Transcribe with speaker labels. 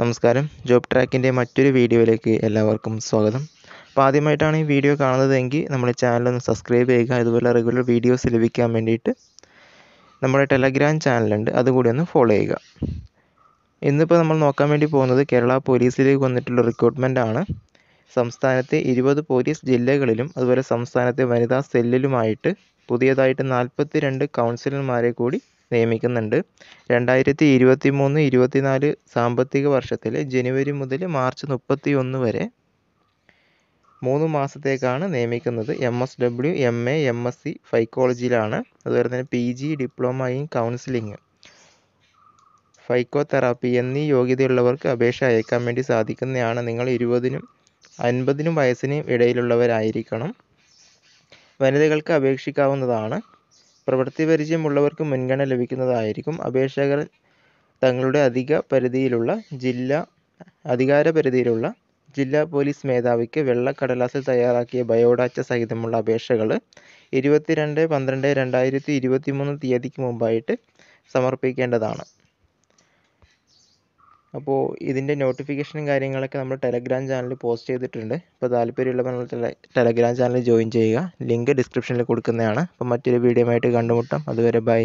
Speaker 1: നമസ്കാരം ജോബ് ട്രാക്കിൻ്റെ മറ്റൊരു വീഡിയോയിലേക്ക് എല്ലാവർക്കും സ്വാഗതം അപ്പോൾ ആദ്യമായിട്ടാണ് ഈ വീഡിയോ കാണുന്നതെങ്കിൽ നമ്മുടെ ചാനൽ ഒന്ന് സബ്സ്ക്രൈബ് ചെയ്യുക അതുപോലെ റെഗുലർ വീഡിയോസ് ലഭിക്കാൻ വേണ്ടിയിട്ട് നമ്മുടെ ടെലഗ്രാം ചാനലുണ്ട് അതുകൂടി ഒന്ന് ഫോളോ ചെയ്യുക ഇന്നിപ്പോൾ നമ്മൾ നോക്കാൻ വേണ്ടി പോകുന്നത് കേരള പോലീസിലേക്ക് വന്നിട്ടുള്ള റിക്രൂട്ട്മെൻ്റ് ആണ് സംസ്ഥാനത്തെ ഇരുപത് പോലീസ് ജില്ലകളിലും അതുപോലെ സംസ്ഥാനത്തെ വനിതാ സെല്ലിലുമായിട്ട് പുതിയതായിട്ട് നാൽപ്പത്തി രണ്ട് കൗൺസിലർമാരെ കൂടി നിയമിക്കുന്നുണ്ട് രണ്ടായിരത്തി ഇരുപത്തി മൂന്ന് ഇരുപത്തിനാല് സാമ്പത്തിക വർഷത്തിൽ ജനുവരി മുതൽ മാർച്ച് മുപ്പത്തി ഒന്ന് വരെ മൂന്ന് മാസത്തേക്കാണ് നിയമിക്കുന്നത് M S W M A M S C ഫൈക്കോളജിയിലാണ് അതുപോലെ തന്നെ P G diploma in counselling psychotherapy എന്നീ യോഗ്യതയുള്ളവർക്ക് അപേക്ഷ അയക്കാൻ വേണ്ടി സാധിക്കുന്നതാണ് നിങ്ങൾ ഇരുപതിനും അൻപതിനും വയസ്സിനും ഇടയിലുള്ളവരായിരിക്കണം വനിതകൾക്ക് അപേക്ഷിക്കാവുന്നതാണ് പ്രവൃത്തി പരിചയമുള്ളവർക്ക് മുൻഗണന ലഭിക്കുന്നതായിരിക്കും അപേക്ഷകർ തങ്ങളുടെ അധിക പരിധിയിലുള്ള ജില്ലാ അധികാര പരിധിയിലുള്ള ജില്ലാ പോലീസ് മേധാവിക്ക് വെള്ളക്കടലാസിൽ തയ്യാറാക്കിയ ബയോഡാറ്റ സഹിതമുള്ള അപേക്ഷകൾ ഇരുപത്തിരണ്ട് പന്ത്രണ്ട് രണ്ടായിരത്തി ഇരുപത്തിമൂന്ന് തീയതിക്ക് മുമ്പായിട്ട് സമർപ്പിക്കേണ്ടതാണ് അപ്പോൾ ഇതിൻ്റെ നോട്ടിഫിക്കേഷനും കാര്യങ്ങളൊക്കെ നമ്മൾ ടെലഗ്രാം ചാനലിൽ പോസ്റ്റ് ചെയ്തിട്ടുണ്ട് അപ്പോൾ താല്പര്യമുള്ളവർ നമ്മൾ ടെലഗ്രാം ചാനൽ ജോയിൻ ചെയ്യുക ലിങ്ക് ഡിസ്ക്രിപ്ഷനിൽ കൊടുക്കുന്നതാണ് അപ്പോൾ മറ്റൊരു വീഡിയോ ആയിട്ട് കണ്ടുമുട്ടാം അതുവരെ ബൈ